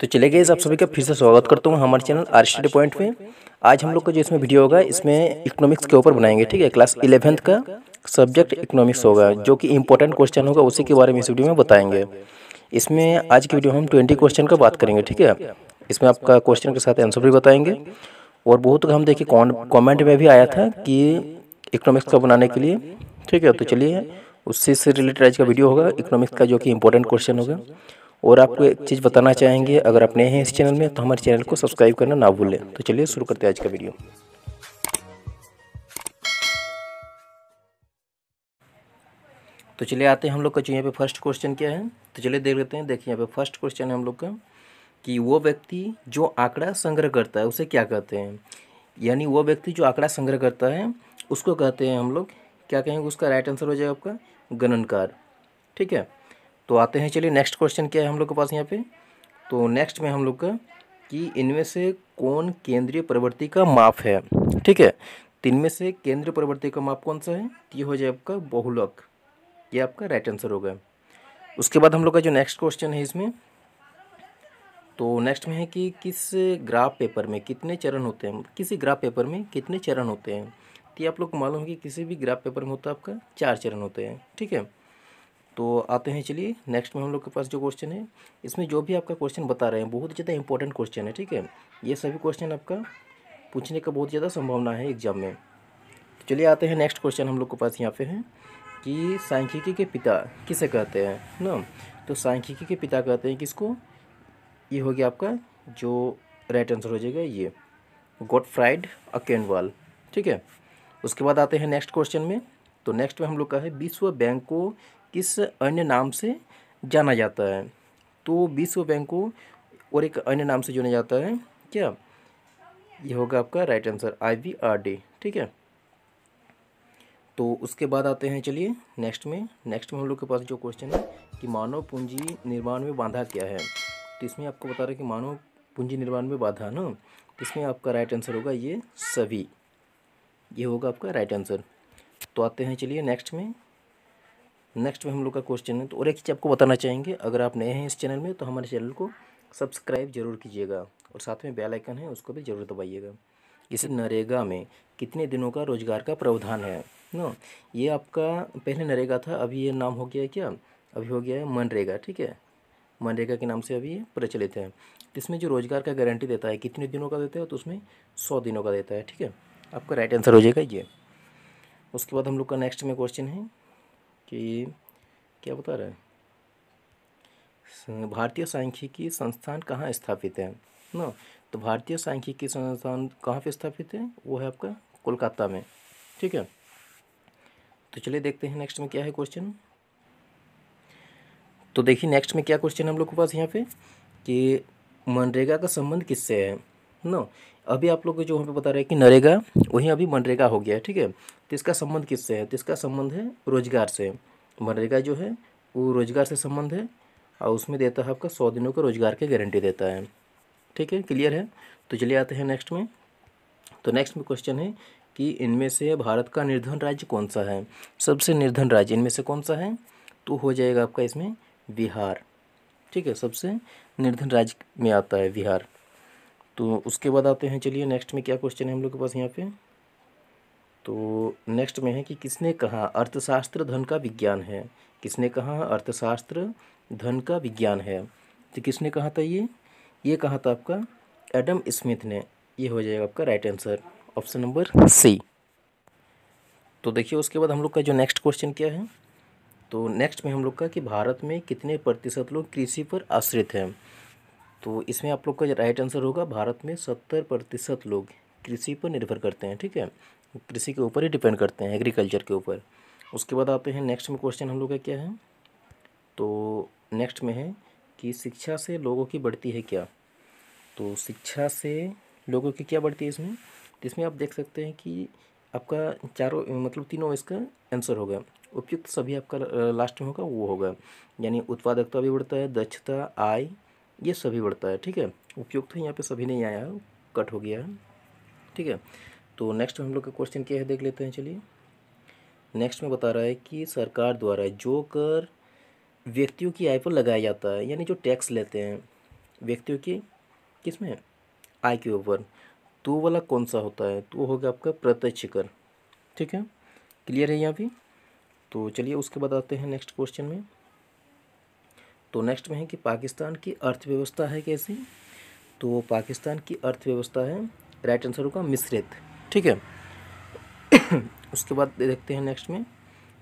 तो चले गए आप सभी का फिर से स्वागत करता हूँ हमारे चैनल आर स्टडी पॉइंट में आज हम लोग का जो इसमें वीडियो होगा इसमें इकोनॉमिक्स के ऊपर बनाएंगे ठीक है क्लास इलेवेंथ का सब्जेक्ट इकोनॉमिक्स होगा जो कि इंपॉर्टेंट क्वेश्चन होगा उसी के बारे में इस वीडियो में बताएंगे इसमें आज की वीडियो में हम ट्वेंटी क्वेश्चन का बात करेंगे ठीक है इसमें आपका क्वेश्चन के साथ आंसर भी बताएंगे और बहुत हम देखिए कॉमेंट में भी आया था कि इकोनॉमिक्स का बनाने के लिए ठीक है तो चलिए उससे से रिलेटेड आज का वीडियो होगा इकोनॉमिक्स का जो कि इम्पोर्टेंट क्वेश्चन होगा और आपको एक चीज़ बताना चाहेंगे अगर आप नए हैं इस चैनल में तो हमारे चैनल को सब्सक्राइब करना ना भूलें तो चलिए शुरू करते हैं आज का वीडियो तो चलिए आते हैं हम लोग का जो यहाँ पे फर्स्ट क्वेश्चन क्या है तो चलिए देख लेते हैं देखिए यहाँ पे फर्स्ट क्वेश्चन है हम लोग का कि वो व्यक्ति जो आंकड़ा संग्रह करता है उसे क्या कहते हैं यानी वो व्यक्ति जो आंकड़ा संग्रह करता है उसको कहते हैं हम लोग क्या कहेंगे उसका राइट आंसर हो जाएगा आपका गणनकार ठीक है तो आते हैं चलिए नेक्स्ट क्वेश्चन क्या है हम लोग के पास यहाँ पे तो नेक्स्ट में हम लोग का कि इनमें से कौन केंद्रीय प्रवृत्ति का माप है ठीक है तीन तो में से केंद्रीय प्रवृत्ति का माप कौन सा है ये हो जाए आपका बहुलक ये आपका राइट आंसर होगा उसके बाद हम लोग का जो नेक्स्ट क्वेश्चन है इसमें तो नेक्स्ट में है कि किस ग्राफ पेपर में कितने चरण होते हैं किसी ग्राफ पेपर में कितने चरण होते हैं तो ये आप लोग को मालूम है कि किसी भी ग्राफ पेपर में होता है आपका चार चरण होते हैं ठीक है तो आते हैं चलिए नेक्स्ट में हम लोग के पास जो क्वेश्चन है इसमें जो भी आपका क्वेश्चन बता रहे हैं बहुत ज़्यादा इंपॉर्टेंट क्वेश्चन है ठीक है ये सभी क्वेश्चन आपका पूछने का बहुत ज़्यादा संभावना है एग्जाम में तो चलिए आते हैं नेक्स्ट क्वेश्चन हम लोग के पास यहाँ पे है कि सांख्यिकी के पिता किसे कहते हैं ना तो सांख्यिकी के पिता कहते हैं किसको ये हो गया आपका जो राइट आंसर हो जाएगा ये गोट फ्राइड अकेनवाल ठीक है उसके बाद आते हैं नेक्स्ट क्वेश्चन में तो नेक्स्ट में हम लोग का है विश्व बैंक को किस अन्य नाम से जाना जाता है तो विश्व बैंक को और एक अन्य नाम से जाना जाता है क्या यह होगा आपका right answer I V R D ठीक है तो उसके बाद आते हैं चलिए नेक्स्ट में नेक्स्ट में हम लोग के पास जो क्वेश्चन है कि मानव पूंजी निर्माण में बाधा क्या है तो इसमें आपको बता रहा है कि मानव पूंजी निर्माण में बाधा ना तो इसमें आपका राइट आंसर होगा ये सभी ये होगा आपका राइट आंसर तो आते हैं चलिए नेक्स्ट में नेक्स्ट में हम लोग का क्वेश्चन है तो और एक चीज़ आपको बताना चाहेंगे अगर आप नए हैं इस चैनल में तो हमारे चैनल को सब्सक्राइब जरूर कीजिएगा और साथ में बेल आइकन है उसको भी ज़रूर दबाइएगा इस नरेगा में कितने दिनों का रोज़गार का प्रावधान है ना ये आपका पहले नरेगा था अभी ये नाम हो गया क्या अभी हो गया है मनरेगा ठीक है मनरेगा के नाम से अभी ये प्रचलित है इसमें जो रोज़गार का गारंटी देता है कितने दिनों का देता है तो उसमें सौ दिनों का देता है ठीक है आपका राइट आंसर हो जाएगा ये उसके बाद हम लोग का नेक्स्ट में क्वेश्चन है कि क्या बता रहे हैं भारतीय सांख्यिकी संस्थान कहाँ स्थापित है ना तो भारतीय सांख्यिकी संस्थान कहाँ पे स्थापित है वो है आपका कोलकाता में ठीक है तो चलिए देखते हैं नेक्स्ट में क्या है क्वेश्चन तो देखिए नेक्स्ट में क्या क्वेश्चन हम लोग के पास यहाँ पे कि मनरेगा का संबंध किससे है ना अभी आप लोग को जो पे बता रहे हैं कि नरेगा वहीं अभी मनरेगा हो गया है ठीक है तो इसका संबंध किससे है तो इसका संबंध है रोजगार से मनरेगा जो है वो रोजगार से संबंध है और उसमें देता है आपका सौ दिनों का रोजगार की गारंटी देता है ठीक है क्लियर है तो चलिए आते हैं नेक्स्ट में तो नेक्स्ट में क्वेश्चन है कि इनमें से भारत का निर्धन राज्य कौन सा है सबसे निर्धन राज्य इनमें से कौन सा है तो हो जाएगा आपका इसमें बिहार ठीक है सबसे निर्धन राज्य में आता है बिहार तो उसके बाद आते हैं चलिए नेक्स्ट में क्या क्वेश्चन है हम लोग के पास यहाँ पे तो नेक्स्ट में है कि किसने कहा अर्थशास्त्र धन का विज्ञान है किसने कहा अर्थशास्त्र धन का विज्ञान है तो किसने कहा था ये ये कहा था आपका एडम स्मिथ ने ये हो जाएगा आपका right answer option number C तो देखिए उसके बाद हम लोग का जो नेक्स्ट क्वेश्चन क्या है तो नेक्स्ट में हम लोग का कि भारत में कितने प्रतिशत लोग कृषि पर आश्रित हैं तो इसमें आप लोग का राइट आंसर होगा भारत में सत्तर प्रतिशत लोग कृषि पर निर्भर करते हैं ठीक है कृषि के ऊपर ही डिपेंड करते हैं एग्रीकल्चर के ऊपर उसके बाद आते हैं नेक्स्ट में क्वेश्चन हम लोग का क्या है तो नेक्स्ट में है कि शिक्षा से लोगों की बढ़ती है क्या तो शिक्षा से लोगों की क्या बढ़ती है इसमें तो इसमें आप देख सकते हैं कि आपका चारों मतलब तीनों इसका आंसर होगा उपयुक्त सभी आपका लास्ट में होगा वो होगा यानी उत्पादकता भी बढ़ता है दक्षता आय ये सभी बढ़ता है ठीक है उपयुक्त तो है यहाँ पे सभी नहीं आया कट हो गया है ठीक है तो नेक्स्ट हम लोग का क्वेश्चन क्या है देख लेते हैं चलिए नेक्स्ट में बता रहा है कि सरकार द्वारा जो कर व्यक्तियों की आय पर लगाया जाता है यानी जो टैक्स लेते हैं व्यक्तियों की किस में आय के ऊपर तो वाला कौन सा होता है तो होगा आपका प्रत्यक्ष कर ठीक है क्लियर है यहाँ भी तो चलिए उसके बाद आते हैं नेक्स्ट क्वेश्चन में तो नेक्स्ट में है कि पाकिस्तान की अर्थव्यवस्था है कैसी तो पाकिस्तान की अर्थव्यवस्था है राइट आंसर होगा मिश्रित ठीक है उसके बाद देखते हैं नेक्स्ट में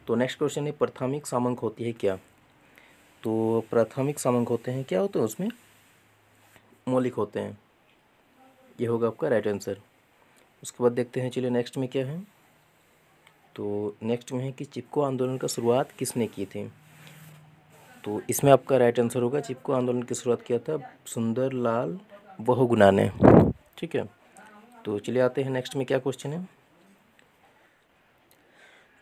तो नेक्स्ट क्वेश्चन है प्राथमिक सामंक होती है क्या तो प्राथमिक सामंक होते हैं क्या होते हैं उसमें मौलिक होते हैं ये होगा आपका राइट आंसर उसके बाद देखते हैं चलिए नेक्स्ट में क्या है तो नेक्स्ट में है कि चिपको आंदोलन का शुरुआत किसने की थी तो इसमें आपका राइट आंसर होगा चिपको आंदोलन की शुरुआत किया था सुंदर लाल बहुगुना ने ठीक है तो चलिए आते हैं नेक्स्ट में क्या क्वेश्चन है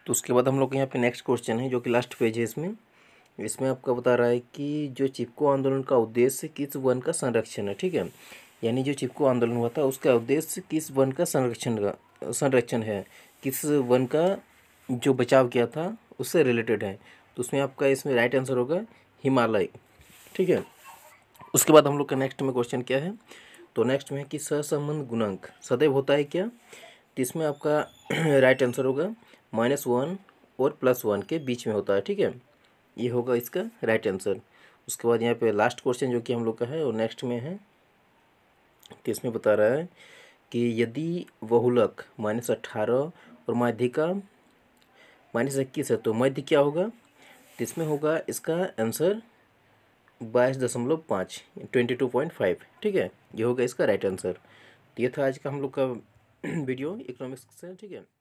तो उसके बाद हम लोग यहाँ पे नेक्स्ट क्वेश्चन है जो कि लास्ट पेज है इसमें इसमें आपका बता रहा है कि जो चिपको आंदोलन का उद्देश्य किस वन का संरक्षण है ठीक है यानी जो चिपको आंदोलन हुआ था उसका उद्देश्य किस वन का संरक्षण का संरक्षण है किस वन का जो बचाव किया था उससे रिलेटेड है तो उसमें आपका इसमें राइट आंसर होगा हिमालय ठीक है उसके बाद हम लोग का नेक्स्ट में क्वेश्चन क्या है तो नेक्स्ट में है कि सहसंबंध गुणांक सदैव होता है क्या तो इसमें आपका राइट आंसर होगा माइनस वन और प्लस वन के बीच में होता है ठीक है ये होगा इसका राइट आंसर उसके बाद यहाँ पे लास्ट क्वेश्चन जो कि हम लोग का है और नेक्स्ट में है तो इसमें बता रहा है कि यदि बहुलक माइनस अट्ठारह और माध्यिका माइनस इक्कीस है तो मध्य क्या होगा इसमें होगा इसका आंसर बाईस दशमलव पाँच ट्वेंटी टू पॉइंट फाइव ठीक है ये होगा इसका राइट आंसर तो ये था आज का हम लोग का वीडियो इकोनॉमिक्स से ठीक है